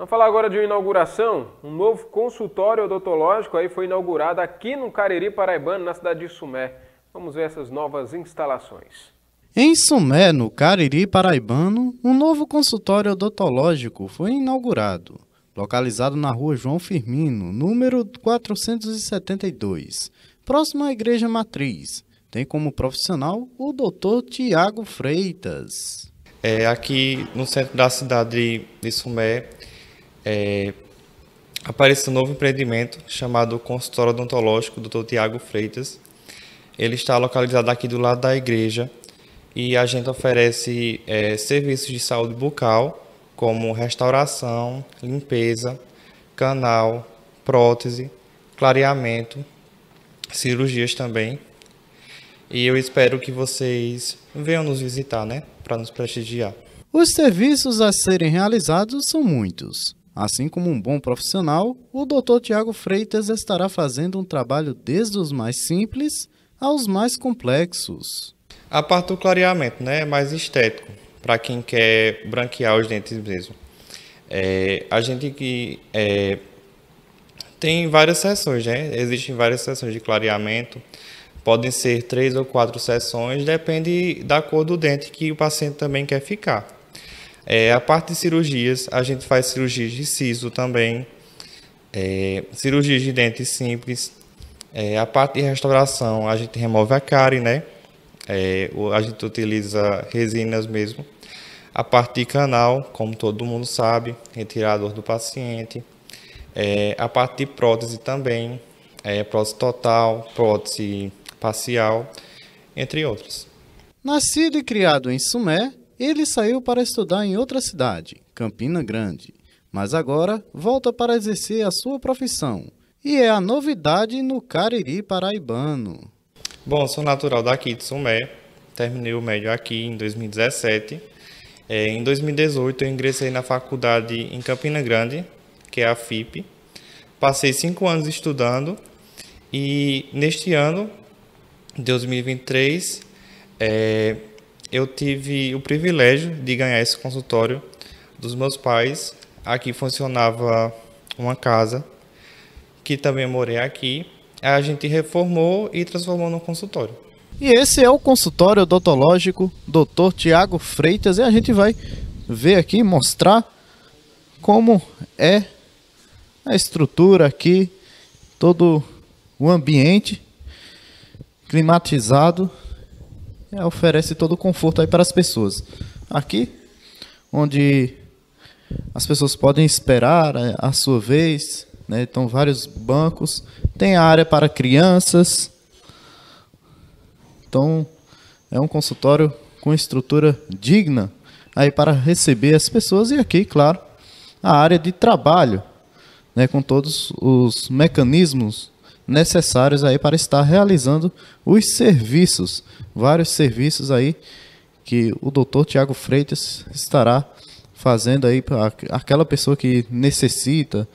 Vamos falar agora de uma inauguração. Um novo consultório odontológico aí foi inaugurado aqui no Cariri Paraibano, na cidade de Sumé. Vamos ver essas novas instalações. Em Sumé, no Cariri Paraibano, um novo consultório odontológico foi inaugurado, localizado na rua João Firmino, número 472, próximo à Igreja Matriz. Tem como profissional o doutor Tiago Freitas. É, aqui no centro da cidade de Sumé, é, um novo empreendimento chamado Consultório Odontológico do Dr. Tiago Freitas. Ele está localizado aqui do lado da igreja e a gente oferece é, serviços de saúde bucal, como restauração, limpeza, canal, prótese, clareamento, cirurgias também. E eu espero que vocês venham nos visitar, né? Para nos prestigiar. Os serviços a serem realizados são muitos Assim como um bom profissional, o Dr. Tiago Freitas estará fazendo um trabalho desde os mais simples aos mais complexos. A parte do clareamento né, é mais estético, para quem quer branquear os dentes mesmo. É, a gente que é, tem várias sessões, né? Existem várias sessões de clareamento. Podem ser três ou quatro sessões, depende da cor do dente que o paciente também quer ficar. É, a parte de cirurgias, a gente faz cirurgias de siso também, é, cirurgias de dente simples. É, a parte de restauração, a gente remove a cárie, né? É, a gente utiliza resinas mesmo. A parte de canal, como todo mundo sabe, retirador do paciente. É, a parte de prótese também, é, prótese total, prótese parcial, entre outros. Nascido e criado em Sumé, ele saiu para estudar em outra cidade, Campina Grande, mas agora volta para exercer a sua profissão e é a novidade no Cariri paraibano. Bom, sou natural daqui de Sumé, terminei o médio aqui em 2017. É, em 2018 eu ingressei na faculdade em Campina Grande, que é a FIP. Passei cinco anos estudando e neste ano, 2023, é, eu tive o privilégio de ganhar esse consultório dos meus pais. Aqui funcionava uma casa que também morei aqui. A gente reformou e transformou num consultório. E esse é o consultório odontológico Dr. Tiago Freitas e a gente vai ver aqui mostrar como é a estrutura aqui, todo o ambiente climatizado é, oferece todo o conforto aí para as pessoas. Aqui, onde as pessoas podem esperar é, a sua vez, né? então vários bancos, tem a área para crianças, então é um consultório com estrutura digna aí para receber as pessoas e aqui, claro, a área de trabalho, né? com todos os mecanismos necessários aí para estar realizando os serviços, vários serviços aí que o doutor Tiago Freitas estará fazendo aí para aquela pessoa que necessita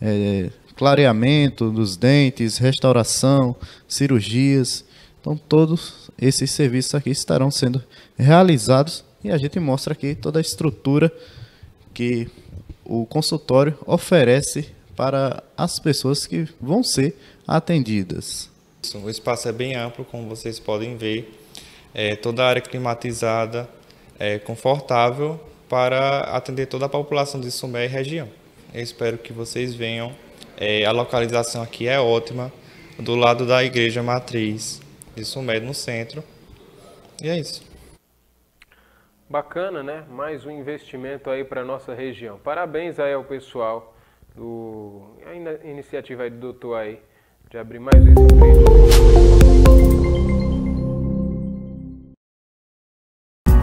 é, clareamento dos dentes, restauração, cirurgias. Então todos esses serviços aqui estarão sendo realizados e a gente mostra aqui toda a estrutura que o consultório oferece para as pessoas que vão ser atendidas. O espaço é bem amplo, como vocês podem ver, é toda a área climatizada, é confortável para atender toda a população de Sumé e região. Eu espero que vocês venham. É, a localização aqui é ótima, do lado da igreja matriz de Sumé, no centro. E é isso. Bacana, né? Mais um investimento aí para a nossa região. Parabéns aí ao pessoal do a iniciativa aí do doutor aí de abrir mais um vídeo.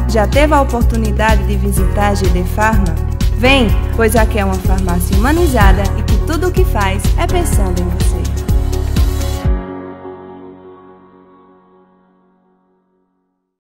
Já teve a oportunidade de visitar a GD Farma? Vem, pois aqui é uma farmácia humanizada e que tudo o que faz é pensando em você.